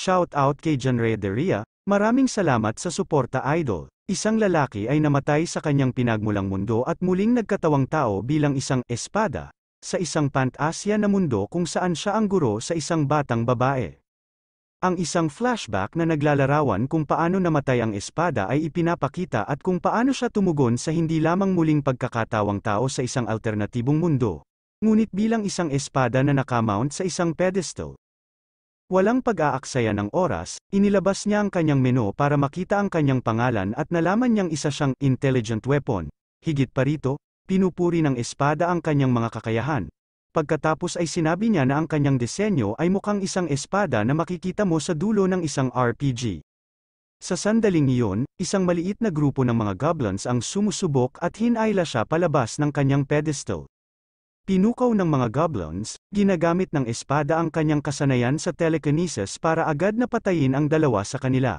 Shout out kay Janre Rederia, maraming salamat sa suporta idol. Isang lalaki ay namatay sa kanyang pinagmulang mundo at muling nagkatawang tao bilang isang espada sa isang pantasya na mundo kung saan siya ang guro sa isang batang babae. Ang isang flashback na naglalarawan kung paano namatay ang espada ay ipinapakita at kung paano siya tumugon sa hindi lamang muling pagkakatawang tao sa isang alternatibong mundo. Ngunit bilang isang espada na nakamount sa isang pedestal, Walang pag-aaksaya ng oras, inilabas niya ang kanyang menu para makita ang kanyang pangalan at nalaman niyang isa siyang intelligent weapon. Higit pa rito, pinupuri ng espada ang kanyang mga kakayahan. Pagkatapos ay sinabi niya na ang kanyang disenyo ay mukhang isang espada na makikita mo sa dulo ng isang RPG. Sa sandaling iyon, isang maliit na grupo ng mga goblins ang sumusubok at hinayla siya palabas ng kanyang pedestal. Tinukaw ng mga goblins, ginagamit ng espada ang kanyang kasanayan sa telekinesis para agad na patayin ang dalawa sa kanila.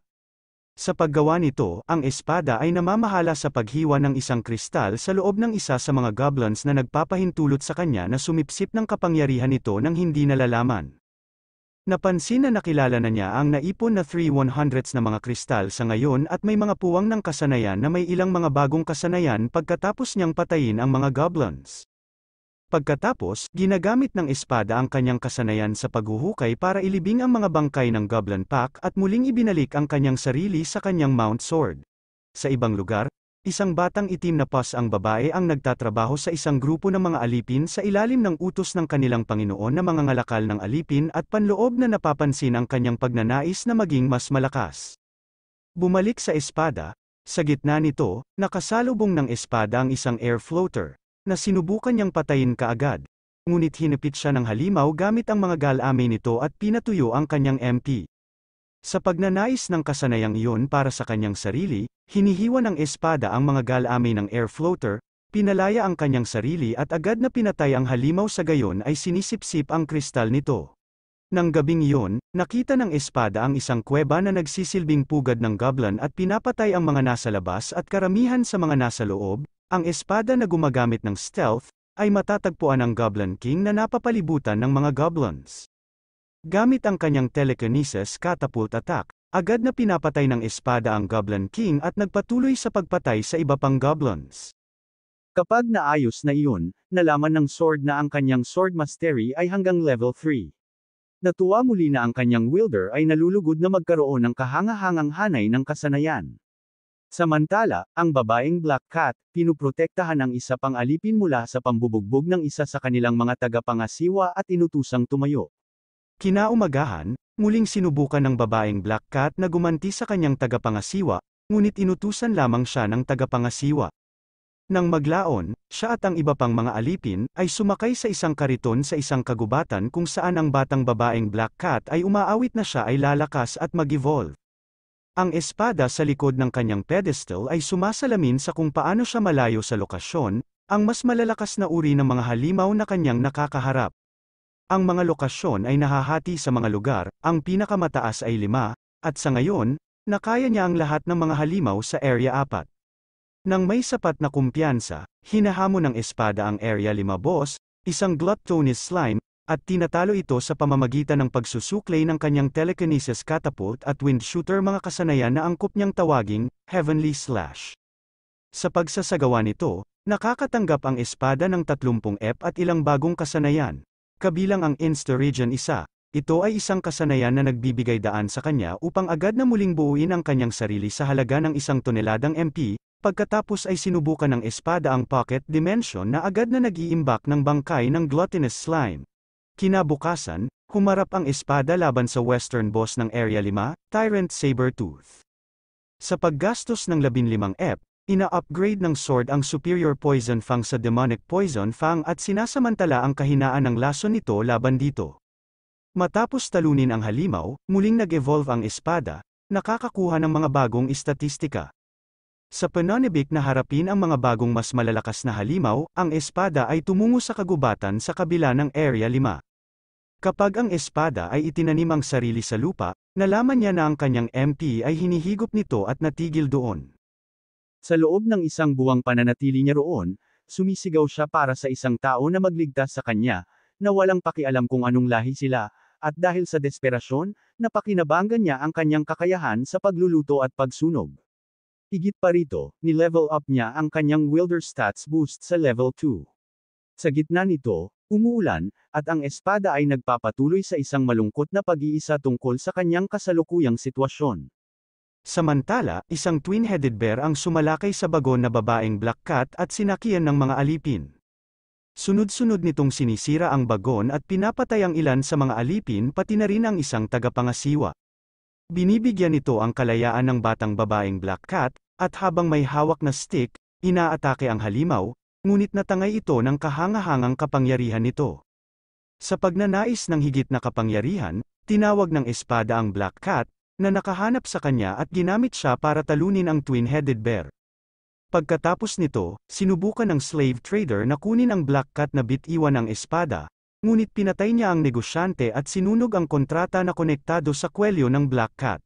Sa paggawa nito, ang espada ay namamahala sa paghiwa ng isang kristal sa loob ng isa sa mga goblins na nagpapahintulot sa kanya na sumipsip ng kapangyarihan nito nang hindi nalalaman. Napansin na nakilala na niya ang naipon na 3100 s na mga kristal sa ngayon at may mga puwang ng kasanayan na may ilang mga bagong kasanayan pagkatapos niyang patayin ang mga goblins. Pagkatapos, ginagamit ng espada ang kanyang kasanayan sa paghuhukay para ilibing ang mga bangkay ng Goblin Pack at muling ibinalik ang kanyang sarili sa kanyang Mount Sword. Sa ibang lugar, isang batang itim na pas ang babae ang nagtatrabaho sa isang grupo ng mga alipin sa ilalim ng utos ng kanilang Panginoon na mga ngalakal ng alipin at panloob na napapansin ang kanyang pagnanais na maging mas malakas. Bumalik sa espada, sa gitna nito, nakasalubong ng espada ang isang air floater, na sinubukan niyang patayin kaagad. Ngunit hinipit siya ng halimaw gamit ang mga galamay nito at pinatuyo ang kanyang MP. Sa pagnanais ng kasanayang iyon para sa kanyang sarili, hinihiwa ng espada ang mga galamay ng air floater, pinalaya ang kanyang sarili at agad na pinatay ang halimaw sa gayon ay sinisipsip ang kristal nito. Nang gabing iyon, nakita ng espada ang isang kuweba na nagsisilbing pugad ng goblin at pinapatay ang mga nasa labas at karamihan sa mga nasa loob, ang espada na gumagamit ng stealth, ay matatagpuan ang Goblin King na napapalibutan ng mga goblins. Gamit ang kanyang telekinesis catapult attack, agad na pinapatay ng espada ang Goblin King at nagpatuloy sa pagpatay sa iba pang goblins. Kapag naayos na iyon, nalaman ng sword na ang kanyang sword mastery ay hanggang level 3. Natuwa muli na ang kanyang wielder ay nalulugod na magkaroon ng kahangahangang hanay ng kasanayan. Samantala, ang babaeng Black Cat, pinuprotektahan ng isa pang alipin mula sa pambubugbog ng isa sa kanilang mga tagapangasiwa at inutusang tumayo. Kinaumagahan, muling sinubukan ng babaeng Black Cat na gumanti sa kanyang tagapangasiwa, ngunit inutusan lamang siya ng tagapangasiwa. Nang maglaon, siya at ang iba pang mga alipin ay sumakay sa isang kariton sa isang kagubatan kung saan ang batang babaeng Black Cat ay umaawit na siya ay lalakas at mag-evolve. Ang espada sa likod ng kanyang pedestal ay sumasalamin sa kung paano siya malayo sa lokasyon, ang mas malalakas na uri ng mga halimaw na kanyang nakakaharap. Ang mga lokasyon ay nahahati sa mga lugar, ang pinakamataas ay lima, at sa ngayon, nakaya niya ang lahat ng mga halimaw sa Area 4. Nang may sapat na kumpiyansa, hinahamon ng espada ang Area 5 boss, isang gluttonous slime, at tinatalo ito sa pamamagitan ng pagsusuklay ng kanyang telekinesis catapult at wind shooter mga kasanayan na angkop niyang tawaging, Heavenly Slash. Sa pagsasagawa nito, nakakatanggap ang espada ng 30 F at ilang bagong kasanayan. Kabilang ang Insta-Region isa, ito ay isang kasanayan na nagbibigay daan sa kanya upang agad na muling buuin ang kanyang sarili sa halaga ng isang toneladang MP, pagkatapos ay sinubukan ng espada ang pocket dimension na agad na nag-iimbak ng bangkay ng gluttonous slime. Kinabukasan, humarap ang espada laban sa western boss ng Area 5, Tyrant Sabertooth. Sa paggastos ng 15 EP, ina-upgrade ng sword ang Superior Poison Fang sa Demonic Poison Fang at sinasamantala ang kahinaan ng laso nito laban dito. Matapos talunin ang halimaw, muling nag-evolve ang espada, nakakakuha ng mga bagong istatistika. Sa panonibik na harapin ang mga bagong mas malalakas na halimaw, ang espada ay tumungo sa kagubatan sa kabila ng Area 5. Kapag ang espada ay itinanim ang sarili sa lupa, nalaman niya na ang kanyang MP ay hinihigop nito at natigil doon. Sa loob ng isang buwang pananatili niya roon, sumisigaw siya para sa isang tao na magligtas sa kanya, na walang pakialam kung anong lahi sila, at dahil sa desperasyon, napakinabangan niya ang kanyang kakayahan sa pagluluto at pagsunog. Higit pa rito, ni-level up niya ang kanyang Wilder Stats Boost sa level 2. Sa gitna nito, umulan, at ang espada ay nagpapatuloy sa isang malungkot na pag-iisa tungkol sa kanyang kasalukuyang sitwasyon. Samantala, isang twin-headed bear ang sumalakay sa bagon na babaeng black cat at sinakian ng mga alipin. Sunod-sunod nitong sinisira ang bagon at pinapatay ang ilan sa mga alipin pati na rin ang isang tagapangasiwa. Binibigyan nito ang kalayaan ng batang babaeng black cat, at habang may hawak na stick, inaatake ang halimaw, Ngunit natangay ito ng kahangahangang kapangyarihan nito. Sa pagnanais ng higit na kapangyarihan, tinawag ng espada ang Black Cat, na nakahanap sa kanya at ginamit siya para talunin ang twin-headed bear. Pagkatapos nito, sinubukan ng slave trader na kunin ang Black Cat na bitiwan ng espada, ngunit pinatay niya ang negosyante at sinunog ang kontrata na konektado sa kwelyo ng Black Cat.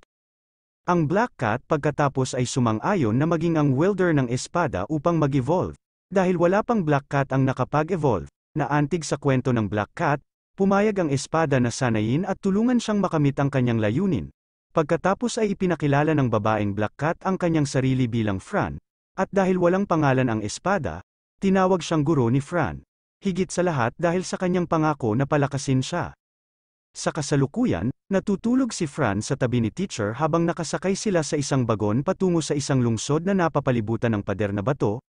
Ang Black Cat pagkatapos ay sumang-ayon na maging ang wielder ng espada upang mag-evolve. Dahil wala pang Black Cat ang nakapag-evolve, na antig sa kwento ng Black Cat, pumayag ang espada na sanayin at tulungan siyang makamit ang kanyang layunin. Pagkatapos ay ipinakilala ng babaeng Black Cat ang kanyang sarili bilang Fran, at dahil walang pangalan ang espada, tinawag siyang guro ni Fran. Higit sa lahat dahil sa kanyang pangako na palakasin siya. Sa kasalukuyan, natutulog si Fran sa tabi ni teacher habang nakasakay sila sa isang bagon patungo sa isang lungsod na napapalibutan ng pader na bato,